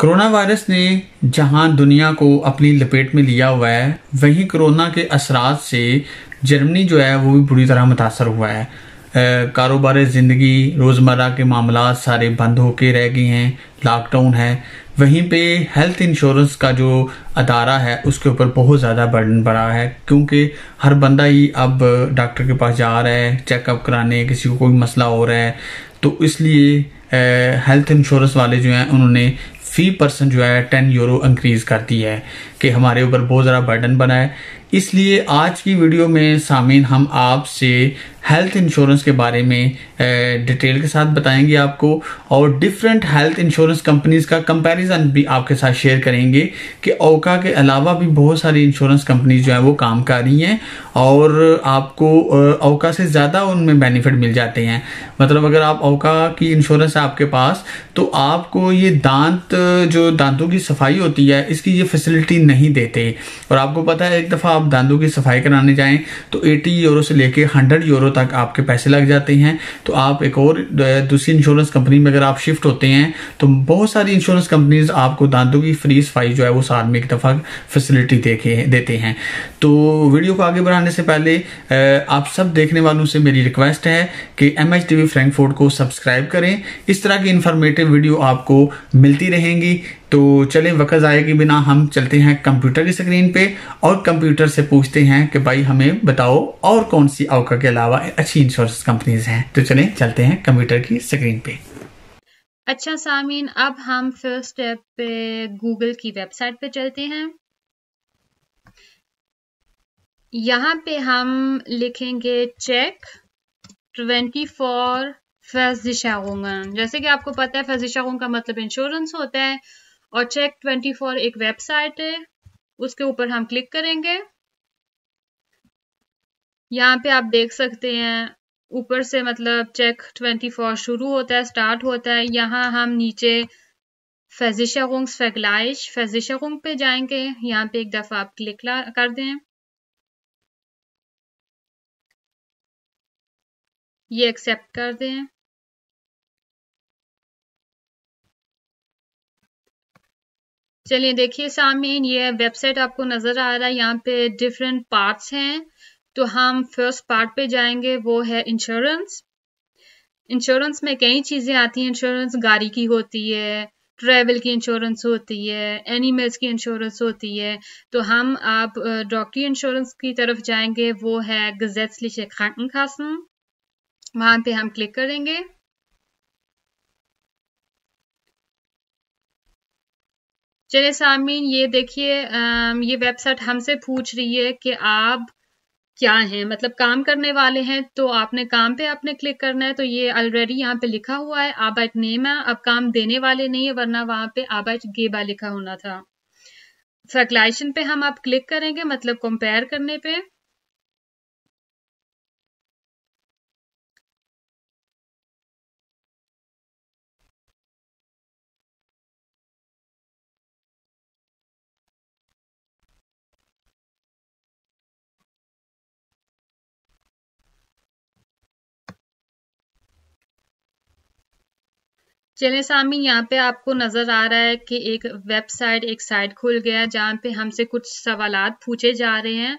corona virus ने जहां दुनिया को अपनी लपेट में लिया हुआ है वहीं कोरोना के असरात से जर्मनी जो है वो भी बुरी तरह मुतासर हुआ है कारोबार ज़िंदगी रोज़मर्रा के मामला सारे बंद होके रह गए हैं लॉकडाउन है वहीं पे हेल्थ इंश्योरेंस का जो अदारा है उसके ऊपर बहुत ज़्यादा बर्डन पड़ा है क्योंकि हर बंदा ही अब डॉक्टर के पास जा रहा है चेकअप कराने किसी को कोई मसला हो रहा है तो इसलिए हेल्थ इंश्योरेंस वाले जो हैं उन्होंने फी परसेंट जो है टेन यूरो इंक्रीज़ करती है कि हमारे ऊपर बहुत ज़्यादा बर्डन बना है इसलिए आज की वीडियो में सामिन हम आपसे हेल्थ इंश्योरेंस के बारे में डिटेल के साथ बताएंगे आपको और डिफरेंट हेल्थ इंश्योरेंस कंपनीज का कंपैरिजन भी आपके साथ शेयर करेंगे कि ओका के अलावा भी बहुत सारी इंश्योरेंस कंपनीज जो है वो काम कर रही हैं और आपको ओका से ज़्यादा उनमें बेनिफिट मिल जाते हैं मतलब अगर आप ओका की इंश्योरेंस है आपके पास तो आपको ये दांत जो दांतों की सफाई होती है इसकी ये फैसिलिटी नहीं देते और आपको पता है एक दफ़ा आप दांतों की सफाई कराने जाए तो एटी यूरो से लेके हंड्रेड यूरो तक आपके पैसे लग जाते हैं तो आप एक और दूसरी इंश्योरेंस कंपनी में अगर आप शिफ्ट होते हैं तो बहुत सारी इंश्योरेंस कंपनीज आपको दांतों की फ्री सफाई जो है वो साल में एक दफ़ा फैसिलिटी देखे देते हैं तो वीडियो को आगे बढ़ाने से पहले आप सब देखने वालों से मेरी रिक्वेस्ट है कि एम एच टी को सब्सक्राइब करें इस तरह की इंफॉर्मेटिव वीडियो आपको मिलती रहेंगी तो चलें वक्त आए के बिना हम चलते हैं कंप्यूटर की स्क्रीन पे और कंप्यूटर से पूछते हैं कि भाई हमें बताओ और कौन सी अवका के अलावा अच्छी इंश्योरेंस कंपनीज हैं तो चलें चलते हैं कंप्यूटर की स्क्रीन पे अच्छा सामीन अब हम फर्स्ट स्टेप पे गूगल की वेबसाइट पे चलते हैं यहाँ पे हम लिखेंगे चेक ट्वेंटी फोर फैजिशागन जैसे कि आपको पता है फैजिशाह का मतलब इंश्योरेंस होता है और चेक ट्वेंटी फोर एक वेबसाइट है उसके ऊपर हम क्लिक करेंगे यहाँ पे आप देख सकते हैं ऊपर से मतलब चेक ट्वेंटी फोर शुरू होता है स्टार्ट होता है यहाँ हम नीचे फेजिशागुंग्स फैगलाइश फेजिशागुंग पे जाएंगे यहाँ पे एक दफा आप क्लिक कर दें ये एक्सेप्ट कर दें चलिए देखिए सामीन ये वेबसाइट आपको नज़र आ रहा है यहाँ पे डिफरेंट पार्ट्स हैं तो हम फर्स्ट पार्ट पे जाएंगे वो है इंश्योरेंस इंश्योरेंस में कई चीज़ें आती हैं इंश्योरेंस गाड़ी की होती है ट्रेवल की इंश्योरेंस होती है एनिमल्स की इंश्योरेंस होती है तो हम आप डॉक्टरी इंश्योरेंस की तरफ जाएंगे वो है लिखे Krankenkassen वहां पे हम क्लिक करेंगे चलिए सामीन ये देखिए ये वेबसाइट हमसे पूछ रही है कि आप क्या हैं मतलब काम करने वाले हैं तो आपने काम पे आपने क्लिक करना है तो ये ऑलरेडी यहाँ पे लिखा हुआ है एट नेम है अब काम देने वाले नहीं है वरना वहाँ पे एट गेबा लिखा होना था फैक्लाइशन पे हम आप क्लिक करेंगे मतलब कंपेयर करने पे चले सामी यहाँ पे आपको नज़र आ रहा है कि एक वेबसाइट एक साइट खुल गया है जहाँ पे हमसे कुछ सवाल पूछे जा रहे हैं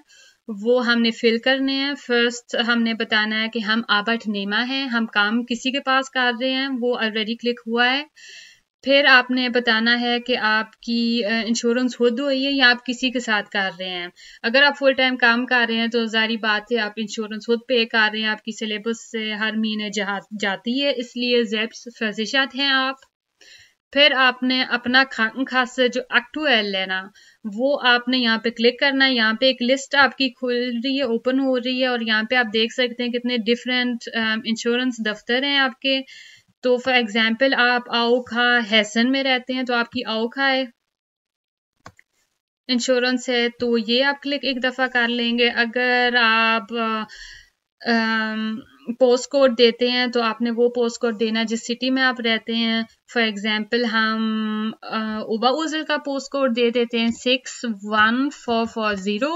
वो हमने फिल करने हैं फर्स्ट हमने बताना है कि हम आबट नेमा हैं हम काम किसी के पास कर रहे हैं वो ऑलरेडी क्लिक हुआ है फिर आपने बताना है कि आपकी इंश्योरेंस खुद हुई है या आप किसी के साथ कर रहे हैं अगर आप फुल टाइम काम कर रहे हैं तो जारी बात है आप इंश्योरेंस खुद पे कर रहे हैं आपकी सिलेबस से हर महीने जाती है इसलिए जैब फजिशत हैं आप फिर आपने अपना खा खास जो एक्टूएल लेना वो आपने यहाँ पे क्लिक करना है यहाँ पे एक लिस्ट आपकी खुल रही है ओपन हो रही है और यहाँ पे आप देख सकते हैं कितने डिफरेंट इंश्योरेंस दफ्तर हैं आपके तो फॉर एग्जाम्पल आप आओखा हैसन में रहते हैं तो आपकी आओखा है इंश्योरेंस है तो ये आप क्लिक एक दफ़ा कर लेंगे अगर आप पोस्ट कोड देते हैं तो आपने वो पोस्ट कोड देना जिस सिटी में आप रहते हैं फॉर एग्जाम्पल हम उबा उजल का पोस्ट कोड दे देते हैं six one four four zero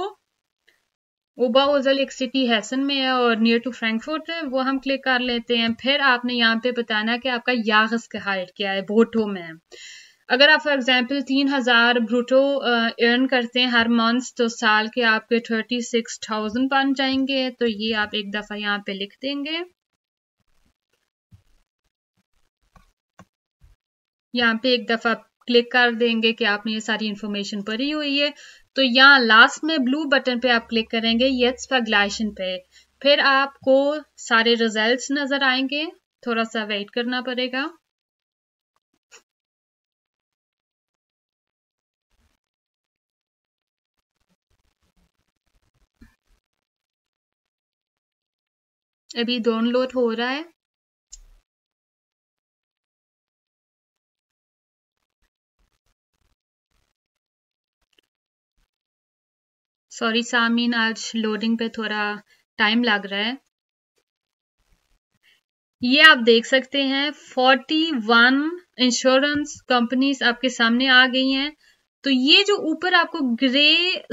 ओबाओजल एक सिटी हैसन में है और नियर टू फ्रैंकफर्ट है वो हम क्लिक कर लेते हैं फिर आपने यहाँ पे बताना कि आपका यागस का हाइट क्या है बोटो में अगर आप फॉर एग्जांपल तीन हज़ार ब्रूटो अर्न करते हैं हर मंथ तो साल के आपके थर्टी सिक्स थाउजेंड बन जाएंगे तो ये आप एक दफ़ा यहाँ पे लिख देंगे यहाँ पे एक दफ़ा क्लिक कर देंगे कि आपने ये सारी इंफॉर्मेशन भरी हुई है तो यहाँ लास्ट में ब्लू बटन पे आप क्लिक करेंगे येट्स फैग्लाइशन पे फिर आपको सारे रिजल्ट्स नजर आएंगे थोड़ा सा वेट करना पड़ेगा अभी डाउनलोड हो रहा है सॉरी सामीन आज लोडिंग पे थोड़ा टाइम लग रहा है ये आप देख सकते हैं 41 इंश्योरेंस कंपनीज आपके सामने आ गई हैं तो ये जो ऊपर आपको ग्रे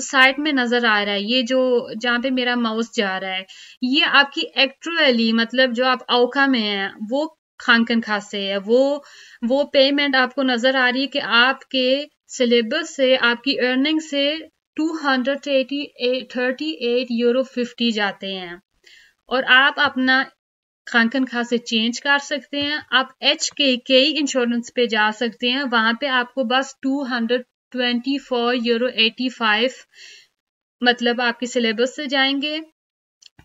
साइड में नजर आ रहा है ये जो जहां पे मेरा माउस जा रहा है ये आपकी एक्चुअली मतलब जो आप औखा में है वो खांकन से है वो वो पेमेंट आपको नजर आ रही है कि आपके सिलेबस से आपकी अर्निंग से two hundred thirty eight euro fifty जाते हैं और आप अपना खानकन खा से चेंज कर सकते हैं आप एच के के इंश्योरेंस पे जा सकते हैं वहां पे आपको बस two hundred twenty four euro eighty five मतलब आपके सिलेबस से जाएंगे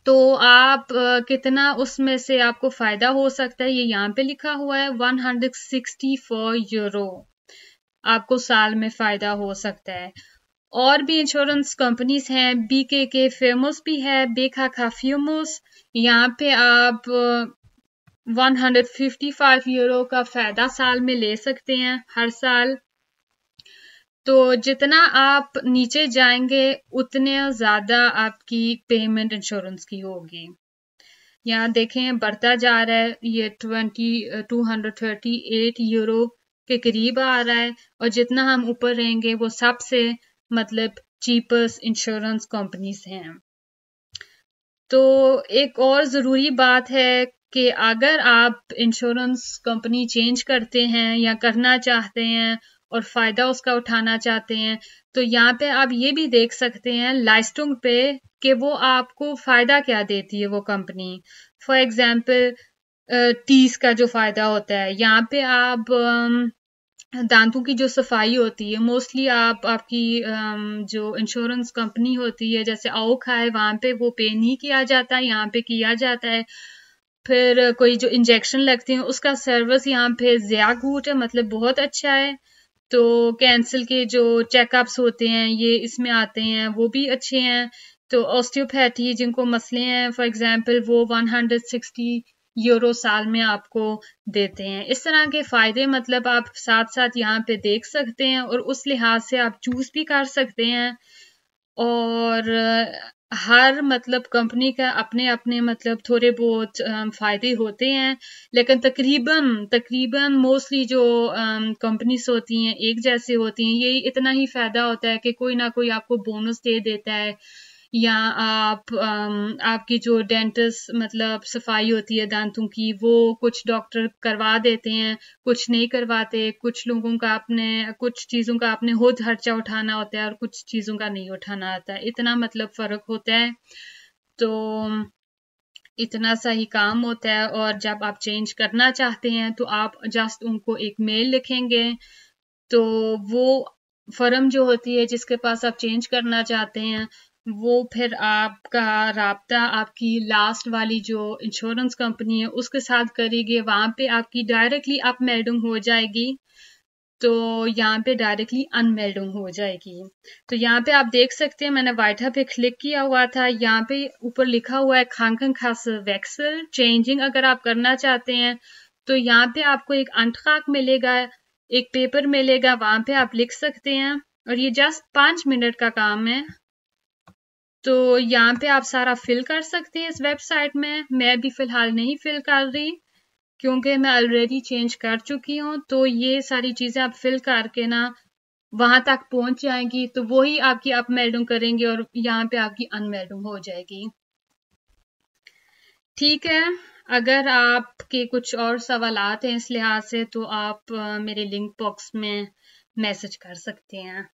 तो आप कितना उसमें से आपको फायदा हो सकता है ये यहाँ पे लिखा हुआ है 164 यूरो आपको साल में फायदा हो सकता है और भी इंश्योरेंस कंपनीज हैं बीके के फेमस भी है बेखा खा फ्यूमस यहाँ पे आप 155 uh, यूरो का फायदा साल में ले सकते हैं हर साल तो जितना आप नीचे जाएंगे उतने ज़्यादा आपकी पेमेंट इंश्योरेंस की होगी यहाँ देखें बढ़ता जा रहा है ये twenty two hundred thirty eight euro के करीब आ रहा है और जितना हम ऊपर रहेंगे वो सबसे मतलब चीपेस्ट इंश्योरेंस कंपनीज हैं तो एक और ज़रूरी बात है कि अगर आप इंश्योरेंस कंपनी चेंज करते हैं या करना चाहते हैं और फ़ायदा उसका उठाना चाहते हैं तो यहाँ पे आप ये भी देख सकते हैं लाइस्टिंग पे कि वो आपको फ़ायदा क्या देती है वो कंपनी फॉर एग्ज़ाम्पल टीस का जो फ़ायदा होता है यहाँ पे आप दांतों की जो सफाई होती है मोस्टली आप आपकी जो इंश्योरेंस कंपनी होती है जैसे औखा है वहाँ पे वो पे नहीं किया जाता है यहाँ पे किया जाता है फिर कोई जो इंजेक्शन लगते हैं उसका सर्विस यहाँ पे ज़्या घूट है मतलब बहुत अच्छा है तो कैंसिल के जो चेकअप्स होते हैं ये इसमें आते हैं वो भी अच्छे हैं तो ऑस्टियोपैथी जिनको मसले हैं फॉर एग्जांपल वो 160 यूरो साल में आपको देते हैं इस तरह के फ़ायदे मतलब आप साथ साथ यहाँ पे देख सकते हैं और उस लिहाज से आप चूज़ भी कर सकते हैं और हर मतलब कंपनी का अपने अपने मतलब थोड़े बहुत फ़ायदे होते हैं लेकिन तकरीबन तकरीबन मोस्टली जो कंपनीज होती हैं एक जैसे होती हैं यही इतना ही फ़ायदा होता है कि कोई ना कोई आपको बोनस दे देता है या आप आपकी जो डेंटिस्ट मतलब सफाई होती है दांतों की वो कुछ डॉक्टर करवा देते हैं कुछ नहीं करवाते कुछ लोगों का आपने कुछ चीज़ों का आपने हो खर्चा उठाना होता है और कुछ चीज़ों का नहीं उठाना आता है इतना मतलब फ़र्क होता है तो इतना सा ही काम होता है और जब आप चेंज करना चाहते हैं तो आप जस्ट उनको एक मेल लिखेंगे तो वो फर्म जो होती है जिसके पास आप चेंज करना चाहते हैं वो फिर आपका रबता आपकी लास्ट वाली जो इंश्योरेंस कंपनी है उसके साथ करेंगे वहां पे आपकी डायरेक्टली आप मेल्डिंग हो जाएगी तो यहाँ पे डायरेक्टली अनमेल्डिंग हो जाएगी तो यहाँ पे आप देख सकते हैं मैंने वाइटा पे क्लिक किया हुआ था यहाँ पे ऊपर लिखा हुआ है खन खास वैक्सल चेंजिंग अगर आप करना चाहते हैं तो यहाँ पे आपको एक अंतखाक मिलेगा एक पेपर मिलेगा वहां पे आप लिख सकते हैं और ये जस्ट पांच मिनट का काम है तो यहाँ पे आप सारा फिल कर सकते हैं इस वेबसाइट में मैं भी फ़िलहाल नहीं फिल कर रही क्योंकि मैं ऑलरेडी चेंज कर चुकी हूँ तो ये सारी चीज़ें आप फिल करके ना वहाँ तक पहुँच जाएंगी तो वही आपकी अप मेल्डिंग करेंगे और यहाँ पे आपकी अनमेल्डिंग हो जाएगी ठीक है अगर आपके कुछ और सवाल हैं इस लिहाज से तो आप मेरे लिंक बॉक्स में मैसेज कर सकते हैं